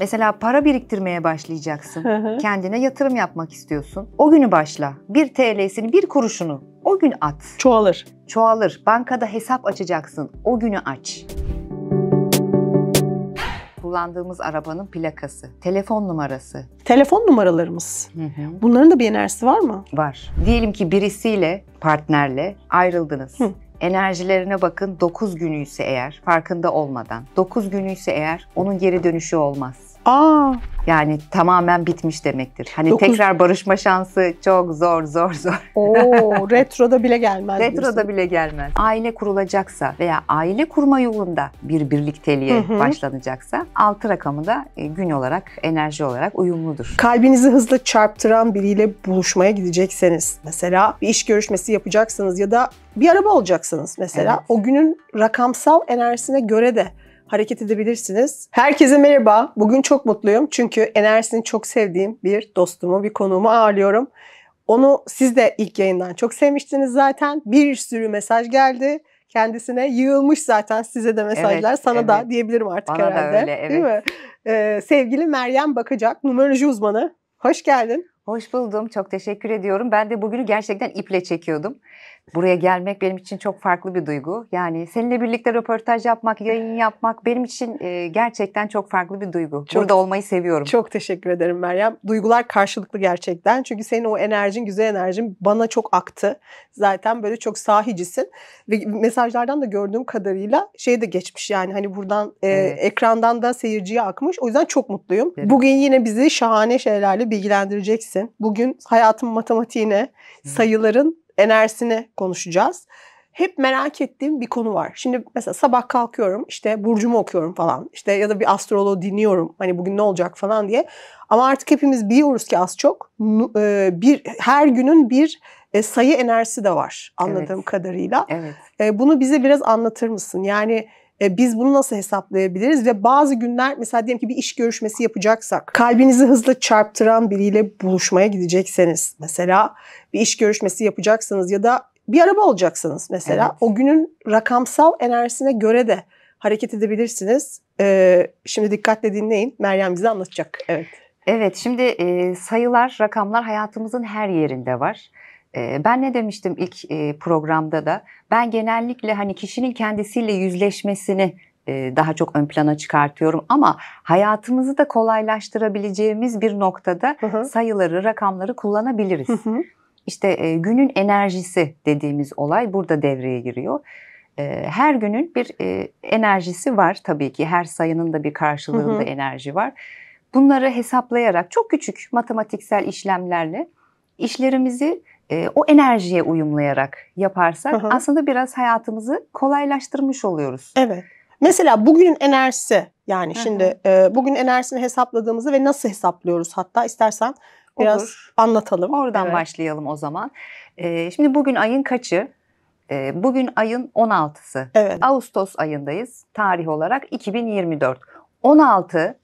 Mesela para biriktirmeye başlayacaksın. Kendine yatırım yapmak istiyorsun. O günü başla. bir TL'sini, bir kuruşunu o gün at. Çoğalır. Çoğalır. Bankada hesap açacaksın. O günü aç kullandığımız arabanın plakası, telefon numarası. Telefon numaralarımız. Hı hı. Bunların da bir enerjisi var mı? Var. Diyelim ki birisiyle, partnerle ayrıldınız. Hı enerjilerine bakın 9 günü ise eğer farkında olmadan 9 günü ise eğer onun geri dönüşü olmaz. Aa. Yani tamamen bitmiş demektir. Hani Dokuz... tekrar barışma şansı çok zor zor zor. Oo, retroda bile gelmez. retroda diyorsun. bile gelmez. Aile kurulacaksa veya aile kurma yolunda bir birlikteliğe Hı-hı. başlanacaksa altı rakamı da e, gün olarak, enerji olarak uyumludur. Kalbinizi hızlı çarptıran biriyle buluşmaya gidecekseniz mesela bir iş görüşmesi yapacaksınız ya da bir araba alacaksınız mesela. Evet. O günün rakamsal enerjisine göre de hareket edebilirsiniz. Herkese merhaba. Bugün çok mutluyum çünkü enerjisini çok sevdiğim bir dostumu, bir konuğumu ağırlıyorum. Onu siz de ilk yayından çok sevmiştiniz zaten. Bir sürü mesaj geldi kendisine yığılmış zaten size de mesajlar evet, sana evet. da diyebilirim artık Bana herhalde. Da öyle, evet. Değil mi? Ee, sevgili Meryem Bakacak, numeroloji uzmanı. Hoş geldin. Hoş buldum. Çok teşekkür ediyorum. Ben de bugünü gerçekten iple çekiyordum. Buraya gelmek benim için çok farklı bir duygu. Yani seninle birlikte röportaj yapmak, yayın yapmak benim için e, gerçekten çok farklı bir duygu. Çok, Burada olmayı seviyorum. Çok teşekkür ederim Meryem. Duygular karşılıklı gerçekten. Çünkü senin o enerjin, güzel enerjin bana çok aktı. Zaten böyle çok sahicisin. Ve mesajlardan da gördüğüm kadarıyla şey de geçmiş yani hani buradan e, ekrandan da seyirciye akmış. O yüzden çok mutluyum. Evet. Bugün yine bizi şahane şeylerle bilgilendireceksin. Bugün hayatın matematiğine, sayıların enerjisini konuşacağız. Hep merak ettiğim bir konu var. Şimdi mesela sabah kalkıyorum işte burcumu okuyorum falan işte ya da bir astroloğu dinliyorum hani bugün ne olacak falan diye. Ama artık hepimiz biliyoruz ki az çok e, bir her günün bir e, sayı enerjisi de var anladığım evet. kadarıyla. Evet. E, bunu bize biraz anlatır mısın? Yani e, biz bunu nasıl hesaplayabiliriz? Ve bazı günler mesela diyelim ki bir iş görüşmesi yapacaksak, kalbinizi hızlı çarptıran biriyle buluşmaya gidecekseniz mesela bir iş görüşmesi yapacaksınız ya da bir araba alacaksınız mesela evet. o günün rakamsal enerjisine göre de hareket edebilirsiniz. Ee, şimdi dikkatle dinleyin. Meryem bize anlatacak. Evet. Evet şimdi e, sayılar, rakamlar hayatımızın her yerinde var. Ee, ben ne demiştim ilk e, programda da? Ben genellikle hani kişinin kendisiyle yüzleşmesini e, daha çok ön plana çıkartıyorum ama hayatımızı da kolaylaştırabileceğimiz bir noktada hı hı. sayıları, rakamları kullanabiliriz. Hı hı. İşte e, günün enerjisi dediğimiz olay burada devreye giriyor. Her günün bir enerjisi var tabii ki. Her sayının da bir karşılığında hı hı. enerji var. Bunları hesaplayarak çok küçük matematiksel işlemlerle işlerimizi e, o enerjiye uyumlayarak yaparsak Hı-hı. aslında biraz hayatımızı kolaylaştırmış oluyoruz. Evet. Mesela bugünün enerjisi yani şimdi e, bugün enerjisini hesapladığımızı ve nasıl hesaplıyoruz hatta istersen biraz Olur. anlatalım. Oradan evet. başlayalım o zaman. E, şimdi bugün ayın kaçı? E, bugün ayın 16'sı. Evet. Ağustos ayındayız tarih olarak 2024. 16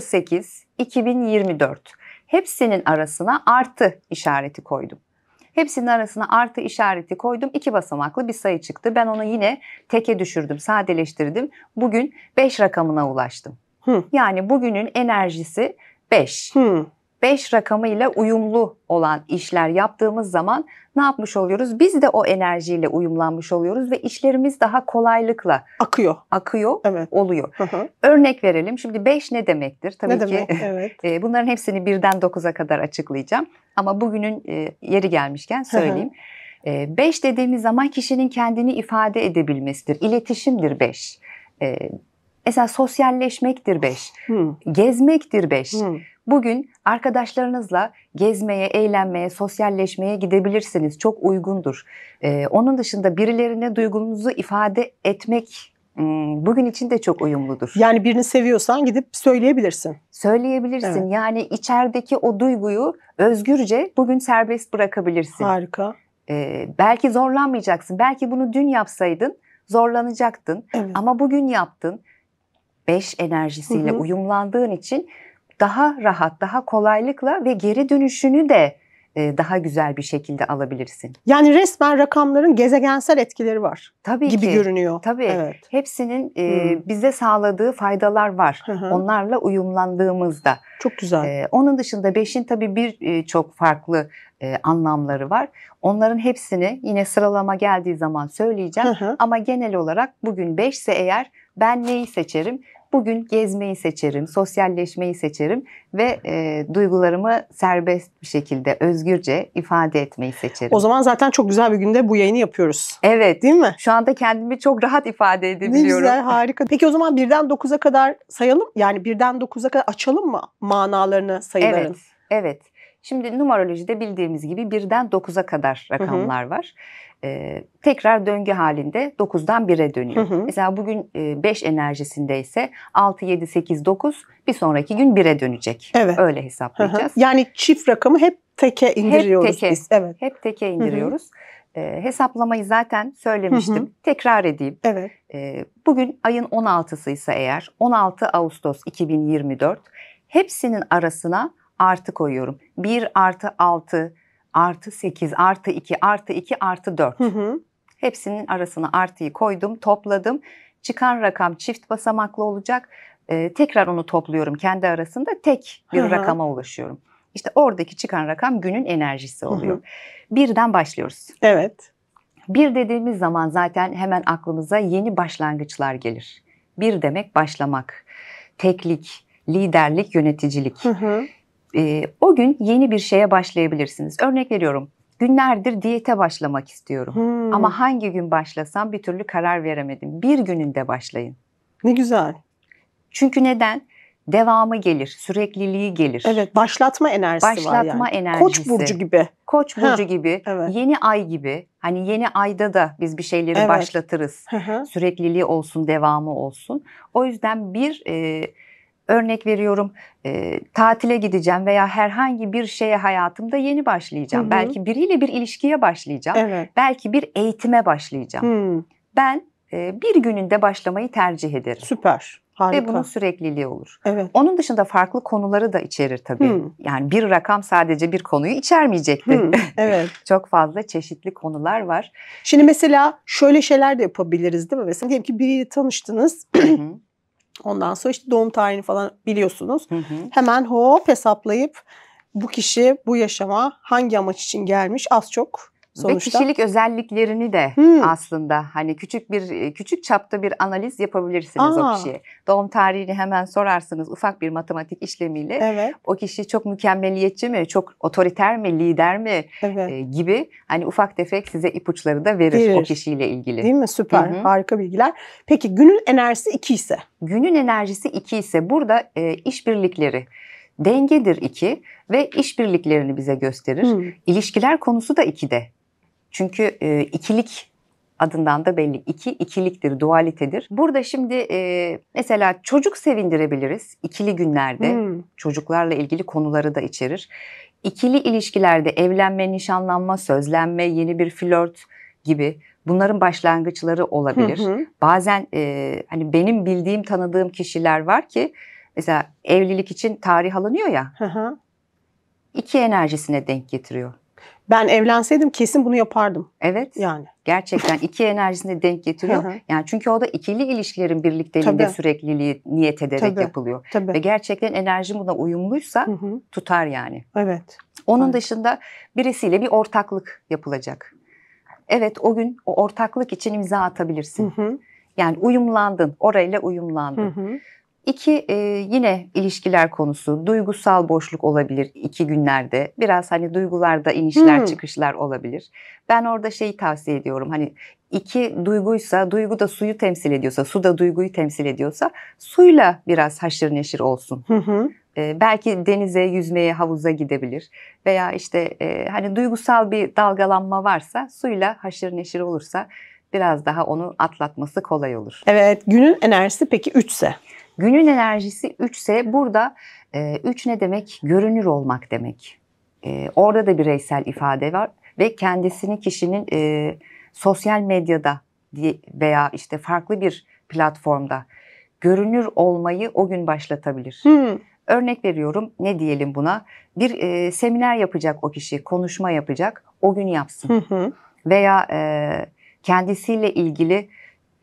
08 2024 hepsinin arasına artı işareti koydum. Hepsinin arasına artı işareti koydum. İki basamaklı bir sayı çıktı. Ben onu yine teke düşürdüm, sadeleştirdim. Bugün 5 rakamına ulaştım. Hı. Yani bugünün enerjisi 5. 5 rakamıyla uyumlu olan işler yaptığımız zaman ne yapmış oluyoruz? Biz de o enerjiyle uyumlanmış oluyoruz ve işlerimiz daha kolaylıkla akıyor. Akıyor evet. oluyor. Hı hı. Örnek verelim. Şimdi 5 ne demektir? Tabii ne ki demek? evet. e, bunların hepsini birden 9'a kadar açıklayacağım. Ama bugünün e, yeri gelmişken söyleyeyim. Hı hı. E, beş dediğimiz zaman kişinin kendini ifade edebilmesidir. İletişimdir beş. E, mesela sosyalleşmektir beş. Gezmektir beş. Bugün arkadaşlarınızla gezmeye, eğlenmeye, sosyalleşmeye gidebilirsiniz. Çok uygundur. Ee, onun dışında birilerine duygunuzu ifade etmek hmm, bugün için de çok uyumludur. Yani birini seviyorsan gidip söyleyebilirsin. Söyleyebilirsin. Evet. Yani içerideki o duyguyu özgürce bugün serbest bırakabilirsin. Harika. Ee, belki zorlanmayacaksın. Belki bunu dün yapsaydın zorlanacaktın. Evet. Ama bugün yaptın. Beş enerjisiyle hı hı. uyumlandığın için daha rahat, daha kolaylıkla ve geri dönüşünü de e, daha güzel bir şekilde alabilirsin. Yani resmen rakamların gezegensel etkileri var. Tabii gibi ki. görünüyor. Tabii. Evet. Hepsinin e, bize sağladığı faydalar var. Hı hı. Onlarla uyumlandığımızda. Çok güzel. E, onun dışında beşin tabii birçok e, farklı e, anlamları var. Onların hepsini yine sıralama geldiği zaman söyleyeceğim. Hı hı. Ama genel olarak bugün beşse eğer ben neyi seçerim? Bugün gezmeyi seçerim, sosyalleşmeyi seçerim ve e, duygularımı serbest bir şekilde, özgürce ifade etmeyi seçerim. O zaman zaten çok güzel bir günde bu yayını yapıyoruz. Evet. Değil mi? Şu anda kendimi çok rahat ifade edebiliyorum. Ne güzel, harika. Peki o zaman birden dokuza kadar sayalım. Yani birden dokuza kadar açalım mı manalarını sayıların? Evet, evet. Şimdi numarolojide bildiğimiz gibi birden 9'a kadar rakamlar hı hı. var. Ee, tekrar döngü halinde 9'dan 1'e dönüyor. Hı hı. Mesela bugün 5 e, enerjisinde ise 6, 7, 8, 9 bir sonraki gün 1'e dönecek. Evet. Öyle hesaplayacağız. Hı hı. Yani çift rakamı hep teke indiriyoruz hep teke, biz. Evet. Hep teke indiriyoruz. Hı hı. E, hesaplamayı zaten söylemiştim. Hı hı. Tekrar edeyim. Evet. E, bugün ayın 16'sı ise eğer 16 Ağustos 2024 hepsinin arasına artı koyuyorum. 1 artı 6, artı 8, artı 2, artı 2, artı 4. Hı hı. Hepsinin arasına artıyı koydum, topladım. Çıkan rakam çift basamaklı olacak. Ee, tekrar onu topluyorum kendi arasında tek bir hı hı. rakama ulaşıyorum. İşte oradaki çıkan rakam günün enerjisi oluyor. Hı hı. Birden başlıyoruz. Evet. Bir dediğimiz zaman zaten hemen aklımıza yeni başlangıçlar gelir. Bir demek başlamak, teklik, liderlik, yöneticilik. Hı hı e, o gün yeni bir şeye başlayabilirsiniz. Örnek veriyorum günlerdir diyete başlamak istiyorum hmm. ama hangi gün başlasam bir türlü karar veremedim. Bir gününde başlayın. Ne güzel. Çünkü neden? devamı gelir, sürekliliği gelir. Evet, başlatma enerjisi başlatma var yani. Başlatma enerjisi. Koç burcu gibi. Koç burcu ha, gibi, evet. yeni ay gibi. Hani yeni ayda da biz bir şeyleri evet. başlatırız. Hı hı. Sürekliliği olsun, devamı olsun. O yüzden bir e, Örnek veriyorum e, tatile gideceğim veya herhangi bir şeye hayatımda yeni başlayacağım. Hı hı. Belki biriyle bir ilişkiye başlayacağım. Evet. Belki bir eğitime başlayacağım. Hı. Ben e, bir gününde başlamayı tercih ederim. Süper. Harika. Ve bunun sürekliliği olur. Evet. Onun dışında farklı konuları da içerir tabii. Hmm. Yani bir rakam sadece bir konuyu içermeyecektir. Hmm. Evet. Çok fazla çeşitli konular var. Şimdi mesela şöyle şeyler de yapabiliriz değil mi? Mesela diyelim ki biriyle tanıştınız. Ondan sonra işte doğum tarihini falan biliyorsunuz. Hı hı. Hemen hop hesaplayıp bu kişi bu yaşama hangi amaç için gelmiş az çok sonuçta. Ve kişilik özelliklerini de hmm. aslında hani küçük bir e, küçük çapta bir analiz yapabilirsiniz Aa. o kişiye. Doğum tarihini hemen sorarsınız ufak bir matematik işlemiyle. Evet. O kişi çok mükemmeliyetçi mi, çok otoriter mi, lider mi evet. e, gibi hani ufak tefek size ipuçları da verir, verir. o kişiyle ilgili. Değil mi? Süper. Hı-hı. Harika bilgiler. Peki günün enerjisi 2 ise? Günün enerjisi 2 ise burada e, işbirlikleri dengedir 2 ve işbirliklerini bize gösterir. Hmm. İlişkiler konusu da 2'de. Çünkü e, ikilik adından da belli. İki, ikiliktir, dualitedir. Burada şimdi e, mesela çocuk sevindirebiliriz. ikili günlerde hmm. çocuklarla ilgili konuları da içerir. İkili ilişkilerde evlenme, nişanlanma, sözlenme, yeni bir flört gibi bunların başlangıçları olabilir. Hı hı. Bazen e, hani benim bildiğim, tanıdığım kişiler var ki mesela evlilik için tarih alınıyor ya. Hı hı. İki enerjisine denk getiriyor. Ben evlenseydim kesin bunu yapardım. Evet. Yani. Gerçekten iki enerjisini denk getiriyor. yani çünkü o da ikili ilişkilerin birlikteliğinde Tabii. sürekliliği niyet ederek Tabii. yapılıyor. Tabii. Ve gerçekten enerji buna uyumluysa Hı-hı. tutar yani. Evet. Onun evet. dışında birisiyle bir ortaklık yapılacak. Evet o gün o ortaklık için imza atabilirsin. Hı-hı. Yani uyumlandın, orayla uyumlandın. Hı-hı. İki e, yine ilişkiler konusu. Duygusal boşluk olabilir iki günlerde. Biraz hani duygularda inişler hmm. çıkışlar olabilir. Ben orada şeyi tavsiye ediyorum. Hani iki duyguysa, duygu da suyu temsil ediyorsa, su da duyguyu temsil ediyorsa suyla biraz haşır neşir olsun. Hı hı. E, belki denize, yüzmeye, havuza gidebilir. Veya işte e, hani duygusal bir dalgalanma varsa suyla haşır neşir olursa biraz daha onu atlatması kolay olur. Evet, günün enerjisi peki 3 ise? Günün enerjisi 3 ise burada 3 e, ne demek? Görünür olmak demek. E, orada da bireysel ifade var ve kendisini kişinin e, sosyal medyada veya işte farklı bir platformda görünür olmayı o gün başlatabilir. Hmm. Örnek veriyorum ne diyelim buna? Bir e, seminer yapacak o kişi, konuşma yapacak o gün yapsın. Hı Veya e, kendisiyle ilgili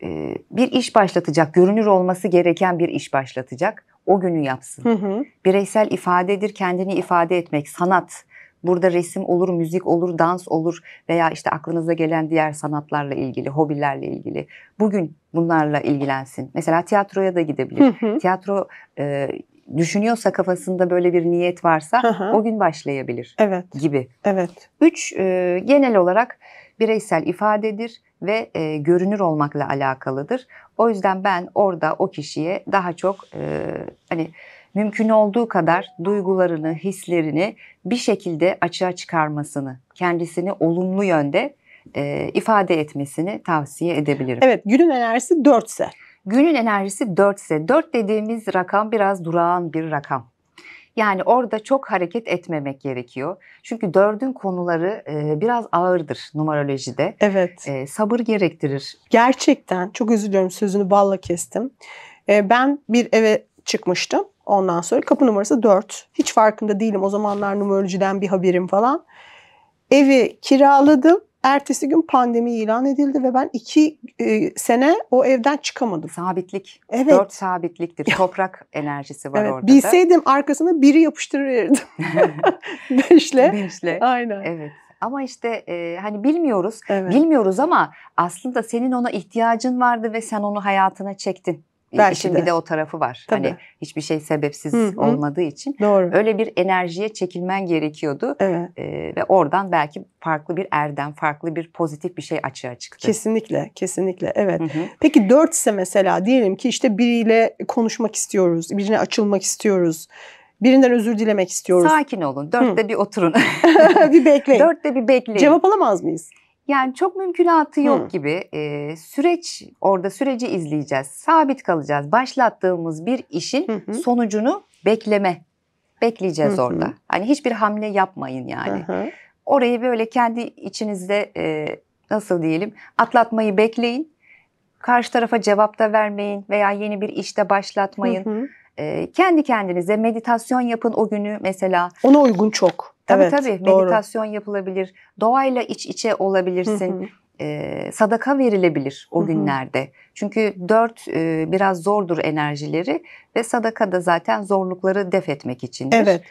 e, bir iş başlatacak, görünür olması gereken bir iş başlatacak. O günü yapsın. Hı hı. Bireysel ifadedir, kendini ifade etmek, sanat. Burada resim olur, müzik olur, dans olur veya işte aklınıza gelen diğer sanatlarla ilgili, hobilerle ilgili. Bugün bunlarla ilgilensin. Mesela tiyatroya da gidebilir. Hı hı. Tiyatro e, düşünüyorsa kafasında böyle bir niyet varsa hı hı. o gün başlayabilir. Evet. Gibi. Evet. Üç e, genel olarak bireysel ifadedir, ve e, görünür olmakla alakalıdır. O yüzden ben orada o kişiye daha çok e, hani mümkün olduğu kadar duygularını, hislerini bir şekilde açığa çıkarmasını, kendisini olumlu yönde e, ifade etmesini tavsiye edebilirim. Evet, günün enerjisi 4 ise. Günün enerjisi 4 ise. 4 dediğimiz rakam biraz durağan bir rakam. Yani orada çok hareket etmemek gerekiyor. Çünkü dördün konuları biraz ağırdır numarolojide. Evet. sabır gerektirir. Gerçekten çok üzülüyorum sözünü balla kestim. ben bir eve çıkmıştım. Ondan sonra kapı numarası 4. Hiç farkında değilim. O zamanlar numerolojiden bir haberim falan. Evi kiraladım Ertesi gün pandemi ilan edildi ve ben iki e, sene o evden çıkamadım. Sabitlik. Evet. Dört sabitliktir. Toprak enerjisi var evet, orada Bilseydim da. arkasına biri yapıştırırdım. Beşle. Beşle. Aynen. Evet. Ama işte e, hani bilmiyoruz. Evet. Bilmiyoruz ama aslında senin ona ihtiyacın vardı ve sen onu hayatına çektin. Belki İşin de. bir de o tarafı var. Hani Tabii. Hani hiçbir şey sebepsiz Hı-hı. olmadığı için. Doğru. Öyle bir enerjiye çekilmen gerekiyordu. Evet. Ee, ve oradan belki farklı bir erdem, farklı bir pozitif bir şey açığa çıktı. Kesinlikle, kesinlikle. Evet. Hı-hı. Peki dört ise mesela diyelim ki işte biriyle konuşmak istiyoruz, birine açılmak istiyoruz. Birinden özür dilemek istiyoruz. Sakin olun. Dörtte Hı. bir oturun. bir bekleyin. Dörtte bir bekleyin. Cevap alamaz mıyız? Yani çok mümkünatı yok Hı. gibi e, süreç orada süreci izleyeceğiz. Sabit kalacağız. Başlattığımız bir işin hı sonucunu bekleme. Bekleyeceğiz hı hı. orada. Hani hiçbir hamle yapmayın yani. Hı Orayı böyle kendi içinizde e, nasıl diyelim atlatmayı bekleyin. Karşı tarafa cevap da vermeyin veya yeni bir işte başlatmayın. Hı hı. E, kendi kendinize meditasyon yapın o günü mesela. Ona uygun çok. Tabii evet, tabii doğru. meditasyon yapılabilir, doğayla iç içe olabilirsin. e, sadaka verilebilir o Hı-hı. günlerde. Çünkü dört e, biraz zordur enerjileri ve sadaka da zaten zorlukları def etmek içindir. Evet.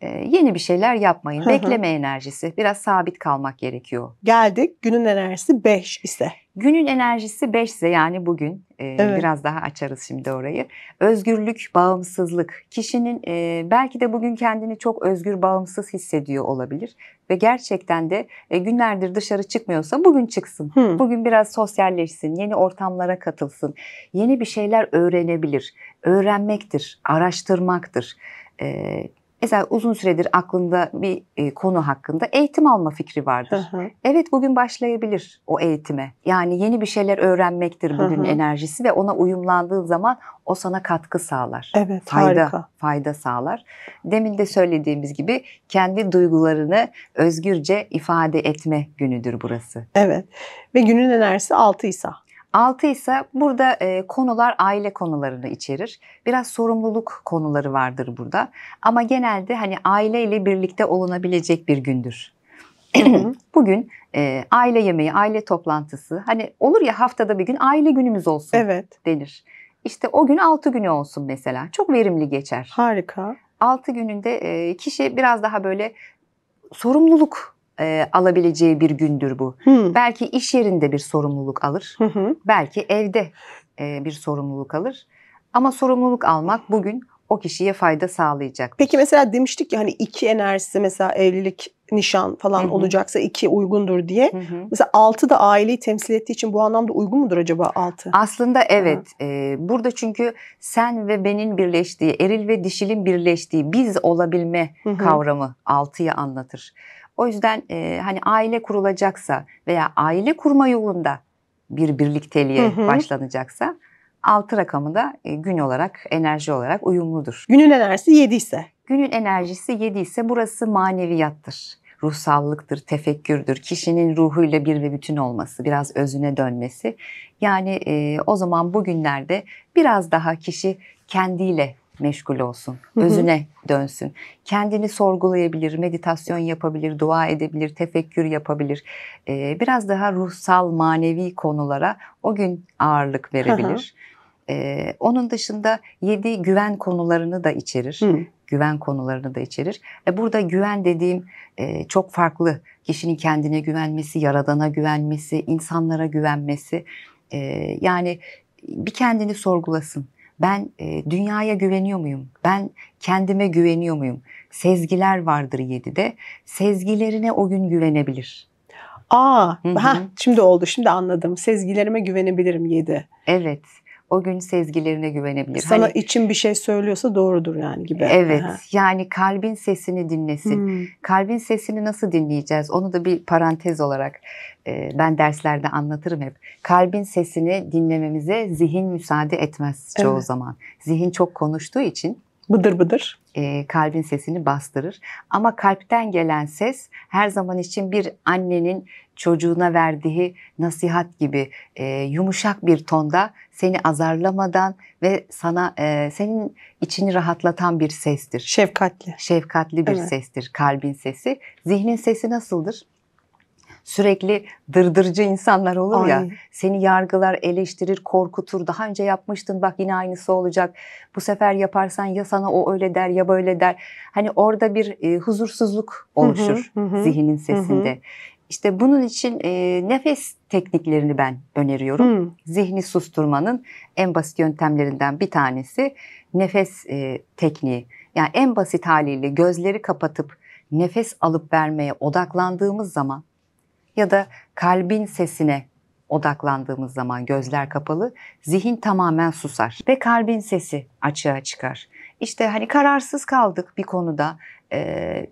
E, yeni bir şeyler yapmayın. Hı-hı. Bekleme enerjisi. Biraz sabit kalmak gerekiyor. Geldik günün enerjisi beş ise. Günün enerjisi 5 ise yani bugün e, evet. biraz daha açarız şimdi orayı. Özgürlük, bağımsızlık. Kişinin e, belki de bugün kendini çok özgür, bağımsız hissediyor olabilir ve gerçekten de e, günlerdir dışarı çıkmıyorsa bugün çıksın. Hmm. Bugün biraz sosyalleşsin, yeni ortamlara katılsın. Yeni bir şeyler öğrenebilir. Öğrenmektir, araştırmaktır. E, Mesela uzun süredir aklında bir e, konu hakkında eğitim alma fikri vardır. Hı hı. Evet bugün başlayabilir o eğitime. Yani yeni bir şeyler öğrenmektir bugün hı hı. enerjisi ve ona uyumlandığı zaman o sana katkı sağlar. Evet, fayda harika. fayda sağlar. Demin de söylediğimiz gibi kendi duygularını özgürce ifade etme günüdür burası. Evet. Ve günün enerjisi 6 ise. 6 ise burada e, konular aile konularını içerir. Biraz sorumluluk konuları vardır burada. Ama genelde hani aileyle birlikte olunabilecek bir gündür. Bugün e, aile yemeği, aile toplantısı. Hani olur ya haftada bir gün aile günümüz olsun evet. denir. İşte o gün 6 günü olsun mesela. Çok verimli geçer. Harika. 6 gününde e, kişi biraz daha böyle sorumluluk e, alabileceği bir gündür bu. Hı. Belki iş yerinde bir sorumluluk alır. Hı hı. Belki evde e, bir sorumluluk alır. Ama sorumluluk almak bugün o kişiye fayda sağlayacak. Peki mesela demiştik ya hani iki enerjisi mesela evlilik, nişan falan Hı-hı. olacaksa iki uygundur diye. Hı-hı. Mesela altı da aileyi temsil ettiği için bu anlamda uygun mudur acaba altı? Aslında evet. Hı. E, burada çünkü sen ve benin birleştiği, eril ve dişilin birleştiği biz olabilme Hı-hı. kavramı altıyı anlatır. O yüzden e, hani aile kurulacaksa veya aile kurma yolunda bir birlikteliğe hı hı. başlanacaksa 6 rakamı da e, gün olarak, enerji olarak uyumludur. Günün enerjisi 7 ise? Günün enerjisi 7 ise burası maneviyattır. Ruhsallıktır, tefekkürdür, kişinin ruhuyla bir ve bütün olması, biraz özüne dönmesi. Yani e, o zaman bugünlerde biraz daha kişi kendiyle meşgul olsun. Özüne dönsün. Kendini sorgulayabilir, meditasyon yapabilir, dua edebilir, tefekkür yapabilir. Ee, biraz daha ruhsal, manevi konulara o gün ağırlık verebilir. Ee, onun dışında yedi güven konularını da içerir. Güven konularını da içerir. E, burada güven dediğim e, çok farklı. Kişinin kendine güvenmesi, yaradana güvenmesi, insanlara güvenmesi. E, yani bir kendini sorgulasın. Ben e, dünyaya güveniyor muyum? Ben kendime güveniyor muyum? Sezgiler vardır yedide. Sezgilerine o gün güvenebilir. Aa, Ha, şimdi oldu. Şimdi anladım. Sezgilerime güvenebilirim yedi. Evet o gün sezgilerine güvenebilir. Sana hani, için bir şey söylüyorsa doğrudur yani gibi. Evet. Aha. Yani kalbin sesini dinlesin. Hmm. Kalbin sesini nasıl dinleyeceğiz? Onu da bir parantez olarak e, ben derslerde anlatırım hep. Kalbin sesini dinlememize zihin müsaade etmez çoğu evet. zaman. Zihin çok konuştuğu için bıdır bıdır. E, kalbin sesini bastırır. Ama kalpten gelen ses her zaman için bir annenin çocuğuna verdiği nasihat gibi e, yumuşak bir tonda seni azarlamadan ve sana e, senin içini rahatlatan bir sestir. Şefkatli. Şefkatli bir evet. sestir kalbin sesi. Zihnin sesi nasıldır? sürekli dırdırcı insanlar olur ya. Ay. Seni yargılar, eleştirir, korkutur. Daha önce yapmıştın bak yine aynısı olacak. Bu sefer yaparsan ya sana o öyle der ya böyle der. Hani orada bir e, huzursuzluk oluşur hı hı, hı. zihnin sesinde. Hı hı. İşte bunun için e, nefes tekniklerini ben öneriyorum. Hmm. Zihni susturmanın en basit yöntemlerinden bir tanesi nefes e, tekniği. Yani en basit haliyle gözleri kapatıp nefes alıp vermeye odaklandığımız zaman ya da kalbin sesine odaklandığımız zaman gözler kapalı zihin tamamen susar ve kalbin sesi açığa çıkar. İşte hani kararsız kaldık bir konuda. E,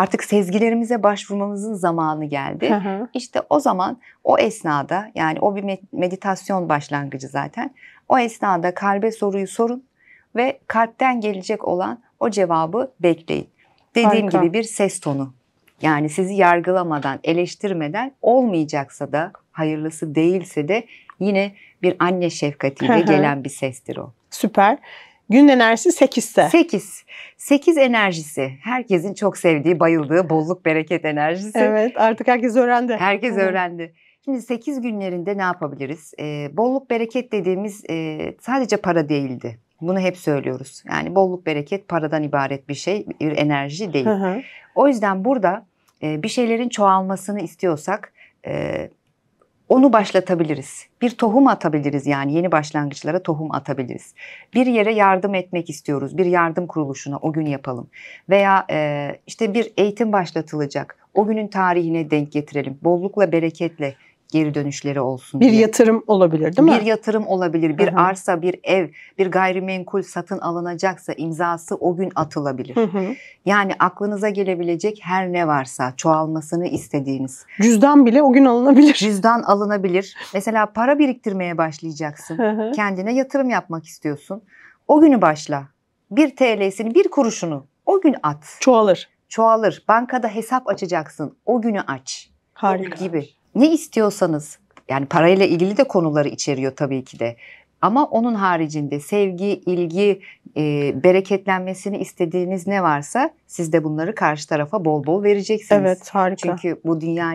artık sezgilerimize başvurmamızın zamanı geldi. Hı hı. İşte o zaman o esnada yani o bir meditasyon başlangıcı zaten. O esnada kalbe soruyu sorun ve kalpten gelecek olan o cevabı bekleyin. Dediğim Harika. gibi bir ses tonu. Yani sizi yargılamadan, eleştirmeden olmayacaksa da, hayırlısı değilse de yine bir anne şefkatiyle gelen bir sestir o. Süper. Gün enerjisi 8 ise. 8. 8 enerjisi. Herkesin çok sevdiği, bayıldığı bolluk bereket enerjisi. Evet artık herkes öğrendi. Herkes evet. öğrendi. Şimdi 8 günlerinde ne yapabiliriz? Ee, bolluk bereket dediğimiz e, sadece para değildi. Bunu hep söylüyoruz. Yani bolluk bereket paradan ibaret bir şey, bir enerji değil. Hı hı. O yüzden burada e, bir şeylerin çoğalmasını istiyorsak e, onu başlatabiliriz. Bir tohum atabiliriz yani yeni başlangıçlara tohum atabiliriz. Bir yere yardım etmek istiyoruz. Bir yardım kuruluşuna o gün yapalım. Veya e, işte bir eğitim başlatılacak. O günün tarihine denk getirelim. Bollukla, bereketle geri dönüşleri olsun diye. Bir yatırım olabilir değil mi? Bir yatırım olabilir. Bir Hı-hı. arsa, bir ev, bir gayrimenkul satın alınacaksa imzası o gün atılabilir. Hı-hı. Yani aklınıza gelebilecek her ne varsa çoğalmasını istediğiniz. Cüzdan bile o gün alınabilir. Cüzdan alınabilir. Mesela para biriktirmeye başlayacaksın. Hı-hı. Kendine yatırım yapmak istiyorsun. O günü başla. Bir TL'sini, bir kuruşunu o gün at. Çoğalır. Çoğalır. Bankada hesap açacaksın. O günü aç. Harika. Gibi. Ne istiyorsanız yani parayla ilgili de konuları içeriyor tabii ki de. Ama onun haricinde sevgi, ilgi, e, bereketlenmesini istediğiniz ne varsa siz de bunları karşı tarafa bol bol vereceksiniz. Evet harika. Çünkü bu dünya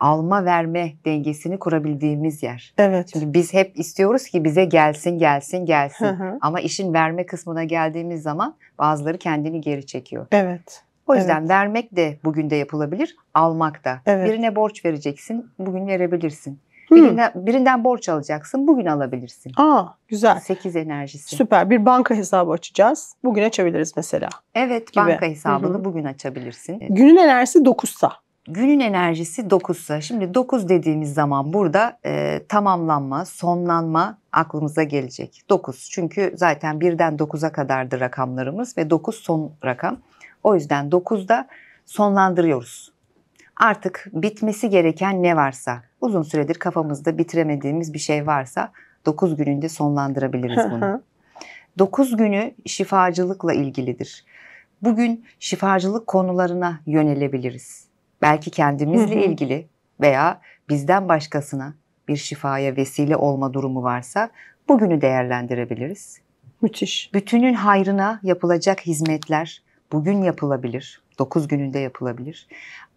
Alma verme dengesini kurabildiğimiz yer. Evet. Çünkü biz hep istiyoruz ki bize gelsin gelsin gelsin. Hı hı. Ama işin verme kısmına geldiğimiz zaman bazıları kendini geri çekiyor. Evet. O yüzden evet. vermek de bugün de yapılabilir, almak da. Evet. Birine borç vereceksin, bugün verebilirsin. Hmm. Birinden, birinden borç alacaksın, bugün alabilirsin. Aa, güzel. 8 enerjisi. Süper. Bir banka hesabı açacağız. Bugün açabiliriz mesela. Evet, gibi. banka hesabını Hı-hı. bugün açabilirsin. E, günün enerjisi 9'sa. Günün enerjisi 9'sa. Şimdi 9 dediğimiz zaman burada e, tamamlanma, sonlanma aklımıza gelecek. 9. Çünkü zaten birden 9'a kadardır rakamlarımız ve 9 son rakam. O yüzden 9'da sonlandırıyoruz. Artık bitmesi gereken ne varsa, uzun süredir kafamızda bitiremediğimiz bir şey varsa 9 gününde sonlandırabiliriz bunu. 9 günü şifacılıkla ilgilidir. Bugün şifacılık konularına yönelebiliriz. Belki kendimizle ilgili veya bizden başkasına bir şifaya vesile olma durumu varsa bugünü değerlendirebiliriz. Müthiş. Bütünün hayrına yapılacak hizmetler, bugün yapılabilir. 9 gününde yapılabilir.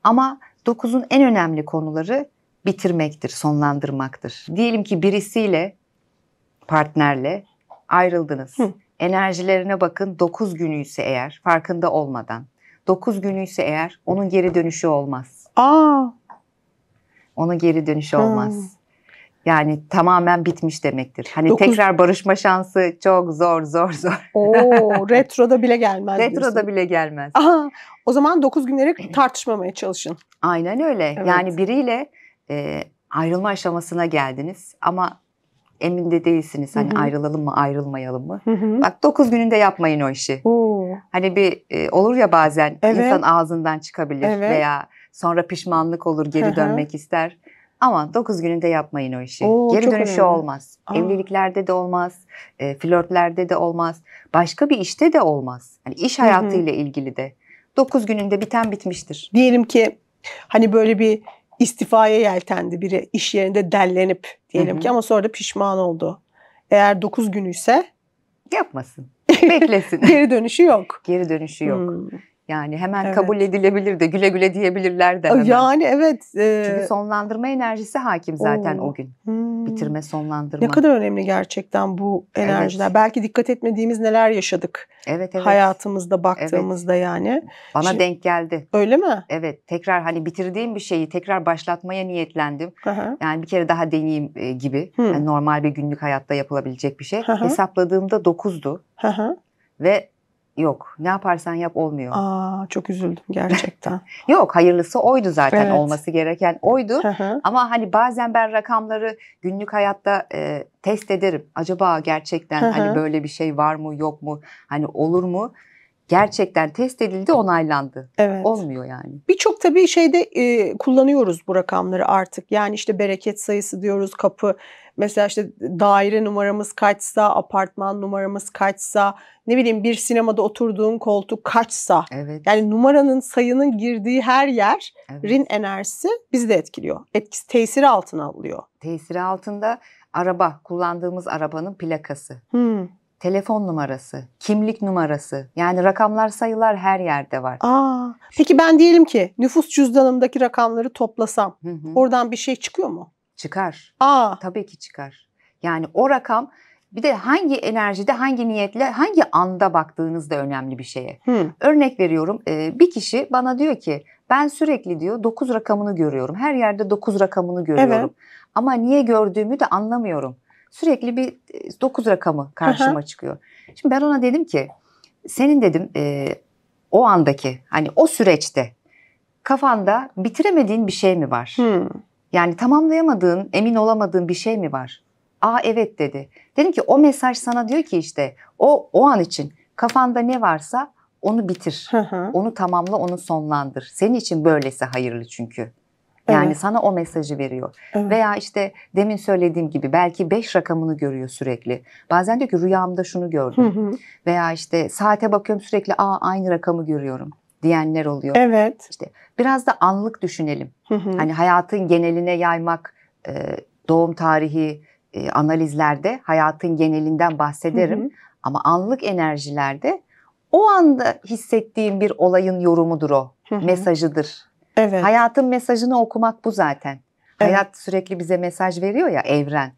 Ama 9'un en önemli konuları bitirmektir, sonlandırmaktır. Diyelim ki birisiyle, partnerle ayrıldınız. Hı. Enerjilerine bakın 9 günü ise eğer farkında olmadan. 9 günü ise eğer onun geri dönüşü olmaz. Aa. Onun geri dönüşü olmaz. Yani tamamen bitmiş demektir. Hani Dokuz... tekrar barışma şansı çok zor zor zor. Oo, retroda bile gelmez. retroda diyorsun. bile gelmez. Aha, o zaman 9 günleri tartışmamaya çalışın. Aynen öyle. Evet. Yani biriyle e, ayrılma aşamasına geldiniz ama emin de değilsiniz. Hani Hı-hı. ayrılalım mı ayrılmayalım mı? Hı-hı. Bak 9 gününde yapmayın o işi. Oo. Hani bir e, olur ya bazen evet. insan ağzından çıkabilir evet. veya sonra pişmanlık olur geri Hı-hı. dönmek ister. Ama 9 gününde yapmayın o işi. Oo, Geri dönüşü önemli. olmaz. Aa. Evliliklerde de olmaz, e, flörtlerde de olmaz, başka bir işte de olmaz. Yani iş hayatıyla Hı-hı. ilgili de 9 gününde biten bitmiştir. Diyelim ki hani böyle bir istifaya yeltendi biri iş yerinde dellenip diyelim Hı-hı. ki ama sonra da pişman oldu. Eğer 9 günüyse yapmasın. Beklesin. Geri dönüşü yok. Geri dönüşü yok. Hmm. Yani hemen evet. kabul edilebilir de güle güle diyebilirler de. Hemen. Yani evet. E... Çünkü sonlandırma enerjisi hakim zaten Oo. o gün. Hmm. Bitirme, sonlandırma. Ne kadar önemli gerçekten bu enerjiler. Evet. Belki dikkat etmediğimiz neler yaşadık. Evet evet. Hayatımızda baktığımızda evet. yani. Bana Şimdi, denk geldi. Öyle mi? Evet. Tekrar hani bitirdiğim bir şeyi tekrar başlatmaya niyetlendim. Aha. Yani bir kere daha deneyeyim e, gibi. Hmm. Yani normal bir günlük hayatta yapılabilecek bir şey. Aha. Hesapladığımda dokuzdu Aha. Ve Yok. Ne yaparsan yap olmuyor. Aa çok üzüldüm gerçekten. Yok, hayırlısı oydu zaten evet. olması gereken oydu. Ama hani bazen ben rakamları günlük hayatta e, test ederim. Acaba gerçekten hani böyle bir şey var mı, yok mu? Hani olur mu? gerçekten test edildi, onaylandı. Evet. Olmuyor yani. Birçok tabii şeyde e, kullanıyoruz bu rakamları artık. Yani işte bereket sayısı diyoruz, kapı mesela işte daire numaramız kaçsa, apartman numaramız kaçsa, ne bileyim bir sinemada oturduğun koltuk kaçsa. Evet. Yani numaranın sayının girdiği her yerin evet. enerjisi bizi de etkiliyor. Etkisi tesiri altına alıyor. Tesiri altında araba, kullandığımız arabanın plakası. Hmm telefon numarası, kimlik numarası. Yani rakamlar sayılar her yerde var. Aa, peki ben diyelim ki nüfus cüzdanımdaki rakamları toplasam hı hı. oradan bir şey çıkıyor mu? Çıkar. Aa. Tabii ki çıkar. Yani o rakam bir de hangi enerjide, hangi niyetle, hangi anda baktığınız da önemli bir şeye. Hı. Örnek veriyorum e, bir kişi bana diyor ki ben sürekli diyor 9 rakamını görüyorum. Her yerde 9 rakamını görüyorum. Evet. Ama niye gördüğümü de anlamıyorum sürekli bir 9 e, rakamı karşıma Aha. çıkıyor. Şimdi ben ona dedim ki senin dedim e, o andaki hani o süreçte kafanda bitiremediğin bir şey mi var? Hmm. Yani tamamlayamadığın, emin olamadığın bir şey mi var? Aa evet dedi. Dedim ki o mesaj sana diyor ki işte o o an için kafanda ne varsa onu bitir. Onu tamamla, onu sonlandır. Senin için böylesi hayırlı çünkü. Yani evet. sana o mesajı veriyor. Evet. Veya işte demin söylediğim gibi belki beş rakamını görüyor sürekli. Bazen diyor ki rüyamda şunu gördüm. Hı hı. Veya işte saate bakıyorum sürekli aa aynı rakamı görüyorum diyenler oluyor. Evet. İşte biraz da anlık düşünelim. Hı hı. Hani hayatın geneline yaymak e, doğum tarihi e, analizlerde hayatın genelinden bahsederim. Hı hı. Ama anlık enerjilerde o anda hissettiğim bir olayın yorumudur o. Hı hı. Mesajıdır Evet. Hayatın mesajını okumak bu zaten. Evet. Hayat sürekli bize mesaj veriyor ya evren.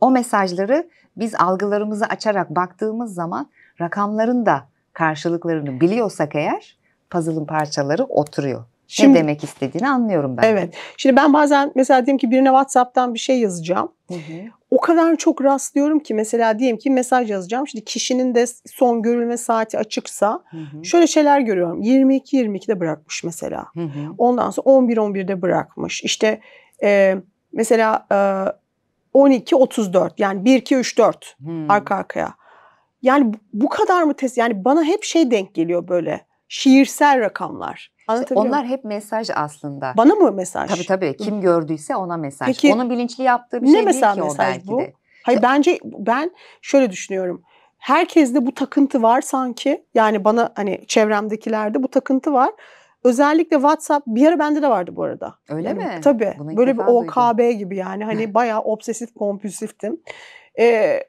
O mesajları biz algılarımızı açarak baktığımız zaman rakamların da karşılıklarını biliyorsak eğer puzzle'ın parçaları oturuyor. Şimdi, ne demek istediğini anlıyorum ben. Evet. Şimdi ben bazen mesela diyelim ki birine WhatsApp'tan bir şey yazacağım. Hı hı. O kadar çok rastlıyorum ki mesela diyelim ki mesaj yazacağım. Şimdi kişinin de son görülme saati açıksa hı hı. şöyle şeyler görüyorum. 22-22'de bırakmış mesela. Hı hı. Ondan sonra 11-11'de bırakmış. İşte e, mesela e, 12-34 yani 1-2-3-4 hmm. arka arkaya. Yani bu kadar mı test? Yani bana hep şey denk geliyor böyle şiirsel rakamlar. Anlatabiliyor Onlar hep mesaj aslında. Bana mı mesaj? Tabii tabii. Kim gördüyse ona mesaj. Peki, Onun bilinçli yaptığı bir şey değil ki o belki bu? de. Hayır bence ben şöyle düşünüyorum. Herkeste bu takıntı var sanki. Yani bana hani çevremdekilerde bu takıntı var. Özellikle WhatsApp bir ara bende de vardı bu arada. Öyle yani, mi? Tabii. Bunu böyle bir OKB duydum. gibi yani hani bayağı obsesif kompulsiftim. Ee,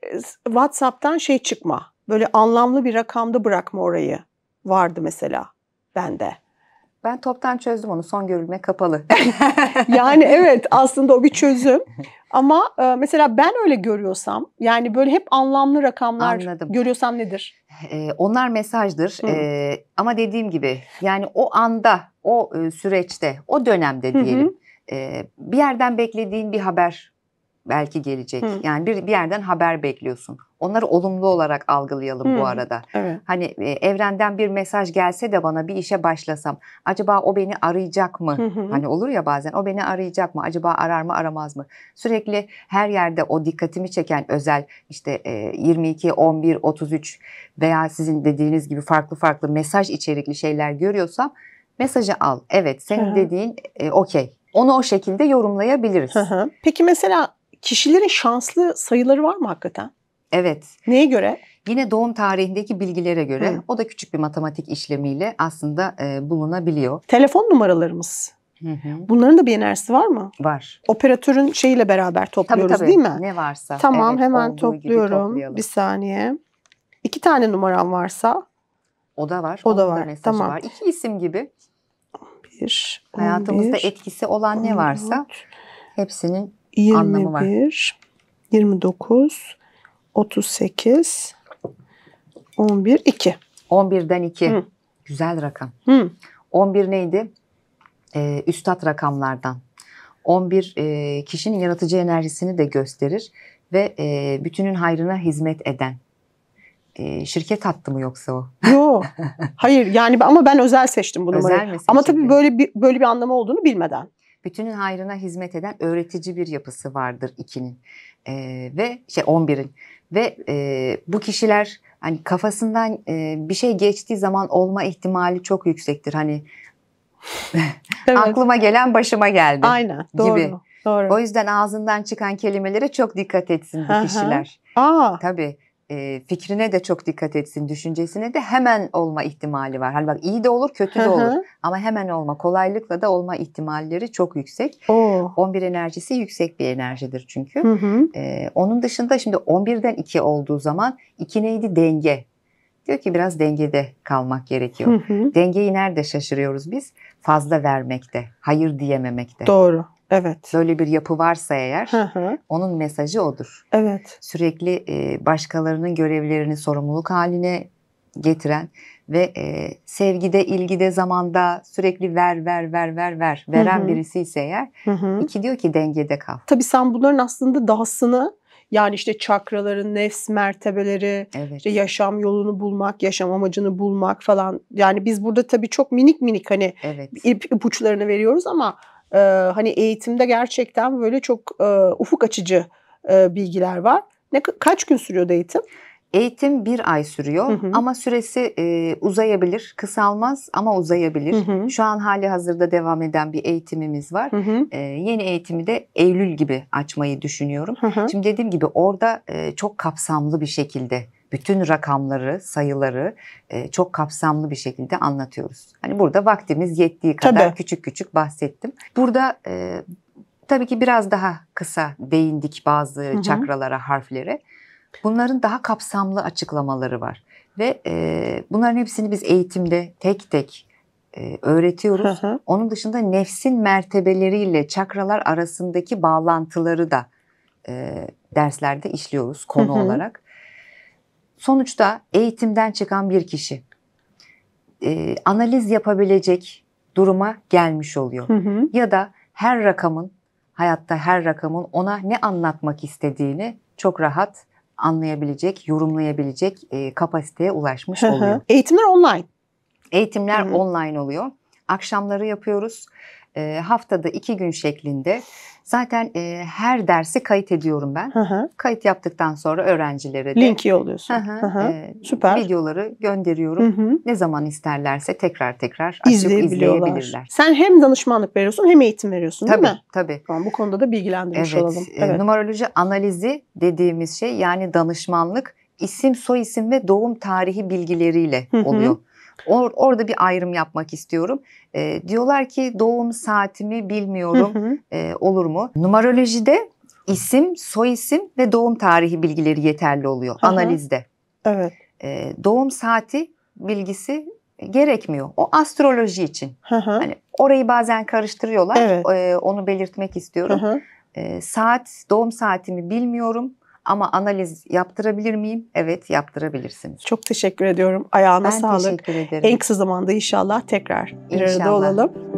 WhatsApp'tan şey çıkma. Böyle anlamlı bir rakamda bırakma orayı vardı mesela bende. Ben toptan çözdüm onu. Son görülme kapalı. yani evet aslında o bir çözüm. Ama e, mesela ben öyle görüyorsam yani böyle hep anlamlı rakamlar Anladım. görüyorsam nedir? Ee, onlar mesajdır. Ee, ama dediğim gibi yani o anda, o e, süreçte, o dönemde diyelim. Hı hı. E, bir yerden beklediğin bir haber belki gelecek. Hı. Yani bir, bir yerden haber bekliyorsun. Onları olumlu olarak algılayalım Hı. bu arada. Evet. Hani e, evrenden bir mesaj gelse de bana bir işe başlasam acaba o beni arayacak mı? Hı Hani olur ya bazen o beni arayacak mı? Acaba arar mı aramaz mı? Sürekli her yerde o dikkatimi çeken özel işte e, 22, 11, 33 veya sizin dediğiniz gibi farklı farklı mesaj içerikli şeyler görüyorsam mesajı al. Evet senin hı. dediğin e, okey. Onu o şekilde yorumlayabiliriz. Hı hı. Peki mesela kişilerin şanslı sayıları var mı hakikaten? Evet. Neye göre? Yine doğum tarihindeki bilgilere göre Hı. o da küçük bir matematik işlemiyle aslında e, bulunabiliyor. Telefon numaralarımız. Hı hı. Bunların da bir enerjisi var mı? Var. Operatörün şeyiyle beraber topluyoruz tabii, tabii. değil mi? Ne varsa. Tamam evet, hemen topluyorum. Bir saniye. İki tane numaram varsa. O da var. O da var. Da tamam. var. İki isim gibi. Bir. Hayatımızda 11, etkisi olan 14, ne varsa hepsinin 21, anlamı var. 29, 38, 11, 2. 11'den 2. Hı. Güzel rakam. Hı. 11 neydi? Ee, üstad rakamlardan. 11 e, kişinin yaratıcı enerjisini de gösterir ve e, bütünün hayrına hizmet eden. E, şirket hattı mı yoksa o? Yok. Hayır yani ama ben özel seçtim bu özel seçtim. Ama tabii böyle bir, böyle bir anlamı olduğunu bilmeden bütünün hayrına hizmet eden öğretici bir yapısı vardır ikinin e, ve şey 11'in ve e, bu kişiler hani kafasından e, bir şey geçtiği zaman olma ihtimali çok yüksektir hani evet. aklıma gelen başıma geldi Aynen, doğru. gibi. Doğru. O yüzden ağzından çıkan kelimelere çok dikkat etsin bu kişiler. Aa. Tabii e, fikrine de çok dikkat etsin, düşüncesine de hemen olma ihtimali var. Hani bak iyi de olur, kötü de olur. Ama hemen olma, kolaylıkla da olma ihtimalleri çok yüksek. Oo. 11 enerjisi yüksek bir enerjidir çünkü. E, onun dışında şimdi 11'den 2 olduğu zaman 2 neydi? Denge. Diyor ki biraz dengede kalmak gerekiyor. Dengeyi nerede şaşırıyoruz biz? Fazla vermekte, hayır diyememekte. Doğru. Evet. Böyle bir yapı varsa eğer hı hı. onun mesajı odur. Evet. Sürekli e, başkalarının görevlerini sorumluluk haline getiren ve e, sevgide, ilgide, zamanda sürekli ver, ver, ver, ver, ver veren hı hı. birisi ise eğer hı hı. iki diyor ki dengede kal. Tabii sen bunların aslında dahasını yani işte çakraların, nefs mertebeleri, evet. işte yaşam yolunu bulmak, yaşam amacını bulmak falan. Yani biz burada tabii çok minik minik hani evet. ipuçlarını veriyoruz ama e, hani eğitimde gerçekten böyle çok e, ufuk açıcı e, bilgiler var. Ne kaç gün sürüyordu eğitim? Eğitim bir ay sürüyor hı hı. ama süresi e, uzayabilir, kısalmaz ama uzayabilir. Hı hı. Şu an hali hazırda devam eden bir eğitimimiz var. Hı hı. E, yeni eğitimi de Eylül gibi açmayı düşünüyorum. Hı hı. Şimdi dediğim gibi orada e, çok kapsamlı bir şekilde bütün rakamları, sayıları e, çok kapsamlı bir şekilde anlatıyoruz. Hani burada vaktimiz yettiği kadar tabii. küçük küçük bahsettim. Burada e, tabii ki biraz daha kısa değindik bazı Hı-hı. çakralara, harflere. Bunların daha kapsamlı açıklamaları var ve e, bunların hepsini biz eğitimde tek tek e, öğretiyoruz. Hı hı. Onun dışında nefsin mertebeleriyle çakralar arasındaki bağlantıları da e, derslerde işliyoruz konu hı hı. olarak. Sonuçta eğitimden çıkan bir kişi e, analiz yapabilecek duruma gelmiş oluyor. Hı hı. Ya da her rakamın hayatta her rakamın ona ne anlatmak istediğini çok rahat anlayabilecek, yorumlayabilecek e, kapasiteye ulaşmış oluyor. Hı hı. Eğitimler online. Eğitimler Hı-hı. online oluyor. Akşamları yapıyoruz e, haftada iki gün şeklinde zaten e, her dersi kayıt ediyorum ben. Hı hı. Kayıt yaptıktan sonra öğrencilere de linki yolluyorsun. Hı hı, hı hı. E, Süper. Videoları gönderiyorum. Hı hı. Ne zaman isterlerse tekrar tekrar açıp izleyebilirler. Sen hem danışmanlık veriyorsun hem eğitim veriyorsun tabii, değil mi? Tabii. Tamam bu konuda da bilgilendirmiş evet, olalım. E, evet. numaroloji analizi dediğimiz şey yani danışmanlık isim, soy isim ve doğum tarihi bilgileriyle oluyor. Hı hı. Or, orada bir ayrım yapmak istiyorum. E, diyorlar ki doğum saatimi bilmiyorum E, olur mu? Numarolojide isim, soy isim ve doğum tarihi bilgileri yeterli oluyor hı hı. analizde. Evet. E, doğum saati bilgisi gerekmiyor. O astroloji için. Hı Hani orayı bazen karıştırıyorlar. Evet. E, onu belirtmek istiyorum. E, saat, doğum saatimi bilmiyorum. Ama analiz yaptırabilir miyim? Evet yaptırabilirsiniz. Çok teşekkür ediyorum. Ayağına ben sağlık. Ben teşekkür ederim. En kısa zamanda inşallah tekrar bir inşallah. arada olalım.